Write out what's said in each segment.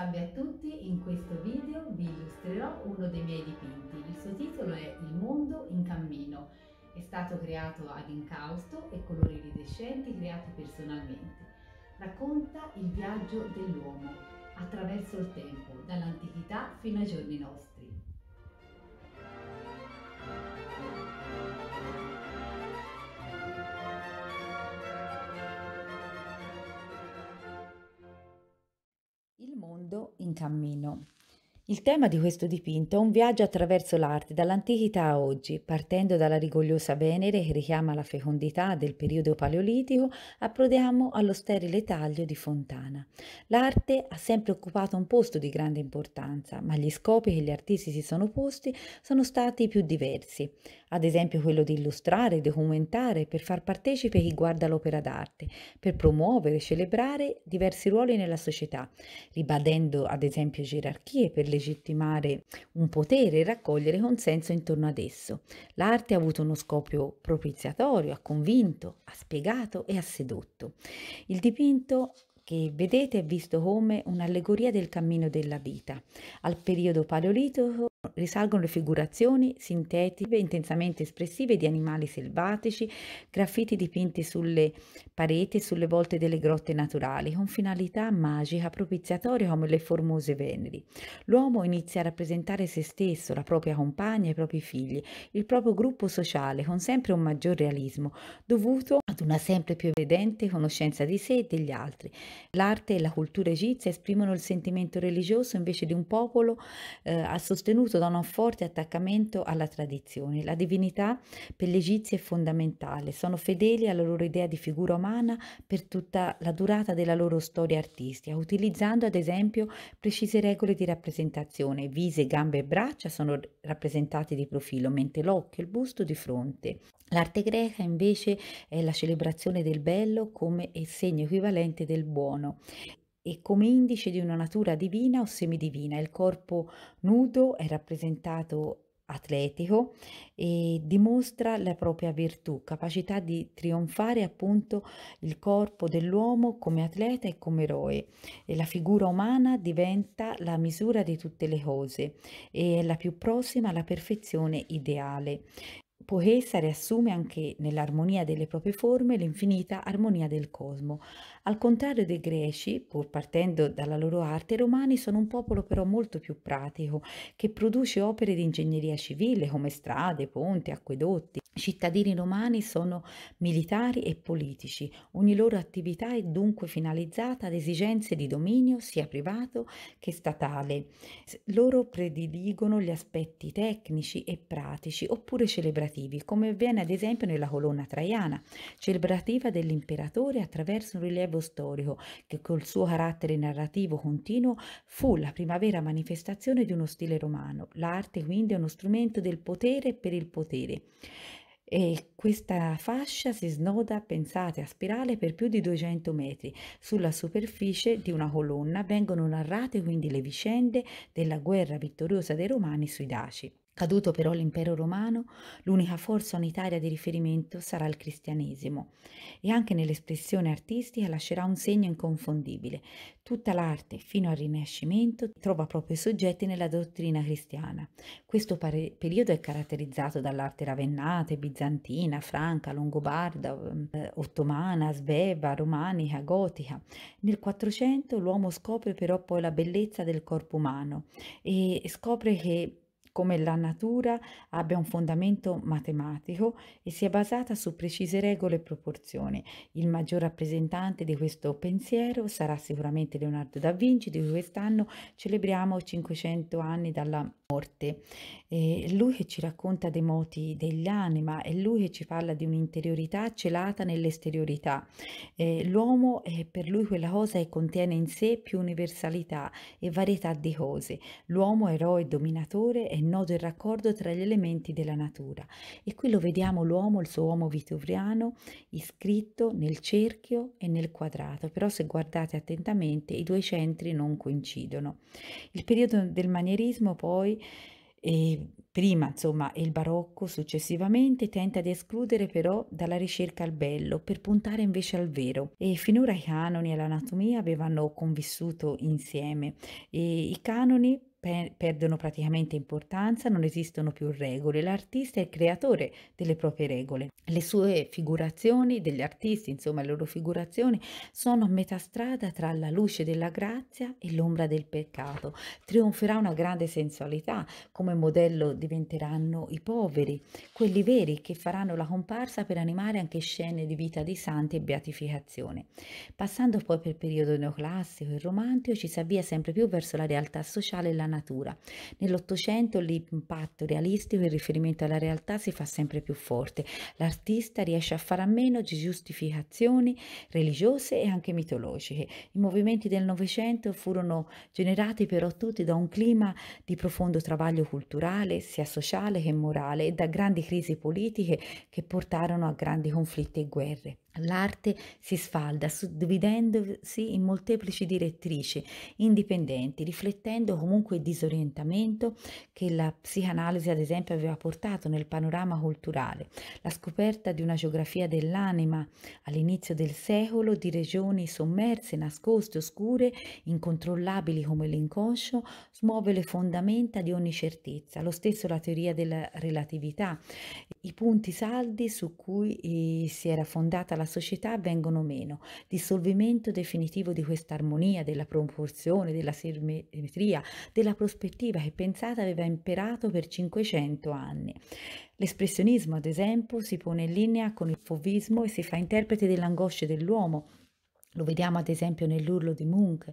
Salve a tutti, in questo video vi illustrerò uno dei miei dipinti. Il suo titolo è Il mondo in cammino. È stato creato ad incausto e colori iridescenti creati personalmente. Racconta il viaggio dell'uomo attraverso il tempo, dall'antichità fino ai giorni nostri. caldo in cammino. Il tema di questo dipinto è un viaggio attraverso l'arte dall'antichità a oggi, partendo dalla rigogliosa Venere che richiama la fecondità del periodo paleolitico, approdiamo allo sterile taglio di Fontana. L'arte ha sempre occupato un posto di grande importanza, ma gli scopi che gli artisti si sono posti sono stati più diversi, ad esempio quello di illustrare, documentare, per far partecipe chi guarda l'opera d'arte, per promuovere e celebrare diversi ruoli nella società, ribadendo ad esempio gerarchie per le legittimare un potere e raccogliere consenso intorno ad esso. L'arte ha avuto uno scopo propiziatorio, ha convinto, ha spiegato e ha sedotto. Il dipinto che vedete è visto come un'allegoria del cammino della vita. Al periodo paleolitico Risalgono le figurazioni sintetiche intensamente espressive di animali selvatici, graffiti dipinti sulle pareti e sulle volte delle grotte naturali, con finalità magica propiziatoria come le formose veneri. L'uomo inizia a rappresentare se stesso, la propria compagna, i propri figli, il proprio gruppo sociale, con sempre un maggior realismo, dovuto ad una sempre più evidente conoscenza di sé e degli altri. L'arte e la cultura egizia esprimono il sentimento religioso invece di un popolo eh, sostenuto sostenuto da un forte attaccamento alla tradizione. La divinità per gli egizi è fondamentale, sono fedeli alla loro idea di figura umana per tutta la durata della loro storia artistica, utilizzando ad esempio precise regole di rappresentazione. Vise, gambe e braccia sono rappresentati di profilo, mentre l'occhio e il busto di fronte. L'arte greca invece è la celebrazione del bello come segno equivalente del buono e come indice di una natura divina o semidivina. Il corpo nudo è rappresentato atletico e dimostra la propria virtù, capacità di trionfare appunto il corpo dell'uomo come atleta e come eroe. E la figura umana diventa la misura di tutte le cose e è la più prossima alla perfezione ideale. Poesa riassume anche nell'armonia delle proprie forme l'infinita armonia del cosmo. Al contrario dei greci, pur partendo dalla loro arte, i romani sono un popolo però molto più pratico, che produce opere di ingegneria civile come strade, ponti, acquedotti, Cittadini romani sono militari e politici, ogni loro attività è dunque finalizzata ad esigenze di dominio sia privato che statale. Loro prediligono gli aspetti tecnici e pratici oppure celebrativi, come avviene ad esempio nella colonna traiana, celebrativa dell'imperatore attraverso un rilievo storico che col suo carattere narrativo continuo fu la primavera manifestazione di uno stile romano. L'arte quindi è uno strumento del potere per il potere e questa fascia si snoda, pensate, a spirale per più di 200 metri. Sulla superficie di una colonna vengono narrate quindi le vicende della guerra vittoriosa dei Romani sui Daci. Caduto però l'impero romano, l'unica forza unitaria di riferimento sarà il cristianesimo e anche nell'espressione artistica lascerà un segno inconfondibile. Tutta l'arte, fino al Rinascimento, trova proprio i soggetti nella dottrina cristiana. Questo pare- periodo è caratterizzato dall'arte ravennate, bizantina, franca, longobarda, mm, eh, ottomana, sveva, romanica, gotica. Nel 400 l'uomo scopre però poi la bellezza del corpo umano e scopre che come la natura abbia un fondamento matematico e sia basata su precise regole e proporzioni. Il maggior rappresentante di questo pensiero sarà sicuramente Leonardo da Vinci, di cui quest'anno celebriamo 500 anni dalla morte. È lui che ci racconta dei moti dell'anima, è lui che ci parla di un'interiorità celata nell'esteriorità. l'uomo è per lui quella cosa che contiene in sé più universalità e varietà di cose. L'uomo eroe e dominatore è è noto il raccordo tra gli elementi della natura e qui lo vediamo l'uomo, il suo uomo vituvriano, iscritto nel cerchio e nel quadrato, però se guardate attentamente i due centri non coincidono. Il periodo del manierismo poi e eh, prima insomma il barocco successivamente tenta di escludere però dalla ricerca al bello per puntare invece al vero e finora i canoni e l'anatomia avevano convissuto insieme e i canoni per perdono praticamente importanza, non esistono più regole, l'artista è il creatore delle proprie regole, le sue figurazioni, degli artisti, insomma le loro figurazioni, sono a metà strada tra la luce della grazia e l'ombra del peccato, trionferà una grande sensualità, come modello diventeranno i poveri, quelli veri che faranno la comparsa per animare anche scene di vita di santi e beatificazione. Passando poi per il periodo neoclassico e romantico ci si avvia sempre più verso la realtà sociale e la natura. Nell'Ottocento l'impatto realistico in riferimento alla realtà si fa sempre più forte. L'artista riesce a fare a meno di giustificazioni religiose e anche mitologiche. I movimenti del Novecento furono generati però tutti da un clima di profondo travaglio culturale, sia sociale che morale, e da grandi crisi politiche che portarono a grandi conflitti e guerre. L'arte si sfalda suddividendosi in molteplici direttrici indipendenti, riflettendo comunque il disorientamento che la psicanalisi ad esempio aveva portato nel panorama culturale, la scoperta di una geografia dell'anima all'inizio del secolo di regioni sommerse, nascoste, oscure, incontrollabili come l'inconscio, smuove le fondamenta di ogni certezza, lo stesso la teoria della relatività, i punti saldi su cui eh, si era fondata la società vengono meno, dissolvimento definitivo di questa armonia, della proporzione, della simmetria, della prospettiva che pensata aveva imperato per 500 anni. L'espressionismo, ad esempio, si pone in linea con il fovismo e si fa interprete dell'angoscia dell'uomo, lo vediamo ad esempio nell'urlo di Munch,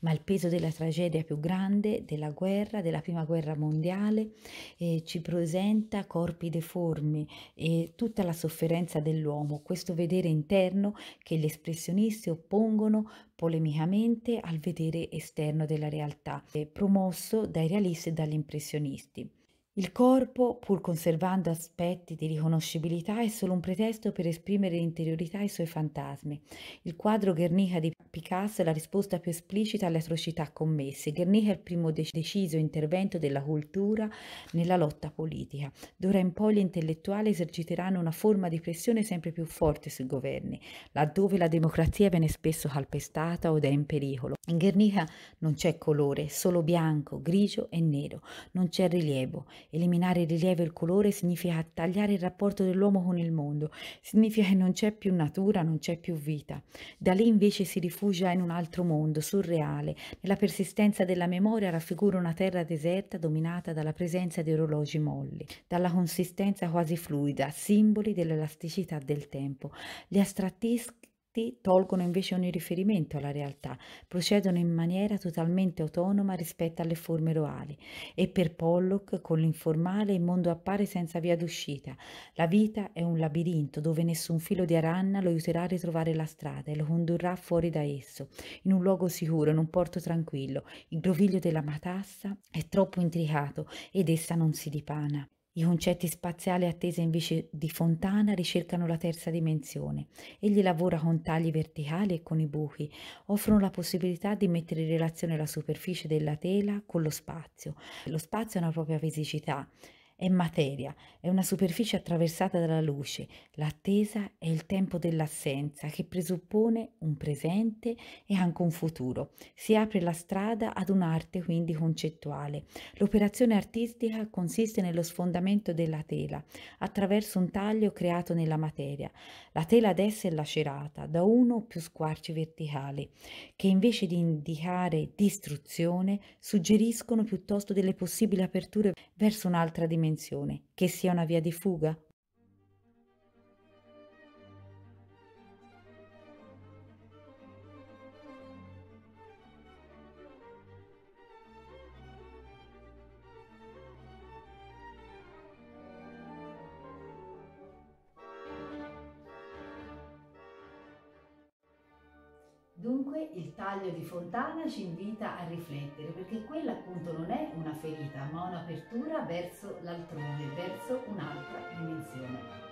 ma il peso della tragedia più grande, della guerra, della prima guerra mondiale, eh, ci presenta corpi deformi e tutta la sofferenza dell'uomo, questo vedere interno che gli espressionisti oppongono polemicamente al vedere esterno della realtà, promosso dai realisti e dagli impressionisti. Il corpo, pur conservando aspetti di riconoscibilità, è solo un pretesto per esprimere l'interiorità ai suoi fantasmi. Il quadro Guernica di Picasso è la risposta più esplicita alle atrocità commesse. Guernica è il primo de- deciso intervento della cultura nella lotta politica. D'ora in poi gli intellettuali eserciteranno una forma di pressione sempre più forte sui governi, laddove la democrazia viene spesso calpestata ed è in pericolo. In Guernica non c'è colore, solo bianco, grigio e nero, non c'è rilievo. Eliminare il rilievo e il colore significa tagliare il rapporto dell'uomo con il mondo, significa che non c'è più natura, non c'è più vita. Da lì invece si rifugia rifugia in un altro mondo, surreale. Nella persistenza della memoria raffigura una terra deserta dominata dalla presenza di orologi molli, dalla consistenza quasi fluida, simboli dell'elasticità del tempo. Gli astrattisti arti tolgono invece ogni riferimento alla realtà, procedono in maniera totalmente autonoma rispetto alle forme roali e per Pollock con l'informale il mondo appare senza via d'uscita. La vita è un labirinto dove nessun filo di aranna lo aiuterà a ritrovare la strada e lo condurrà fuori da esso, in un luogo sicuro, in un porto tranquillo. Il groviglio della matassa è troppo intricato ed essa non si dipana. I concetti spaziali attesi invece di Fontana ricercano la terza dimensione. Egli lavora con tagli verticali e con i buchi, offrono la possibilità di mettere in relazione la superficie della tela con lo spazio. Lo spazio ha una propria fisicità, è materia, è una superficie attraversata dalla luce, l'attesa è il tempo dell'assenza che presuppone un presente e anche un futuro. Si apre la strada ad un'arte quindi concettuale. L'operazione artistica consiste nello sfondamento della tela attraverso un taglio creato nella materia. La tela adesso è lacerata da uno o più squarci verticali che invece di indicare distruzione suggeriscono piuttosto delle possibili aperture verso un'altra dimensione dimensione, che sia una via di fuga, Dunque il taglio di Fontana ci invita a riflettere perché quella appunto non è una ferita ma un'apertura verso l'altrove, verso un'altra dimensione.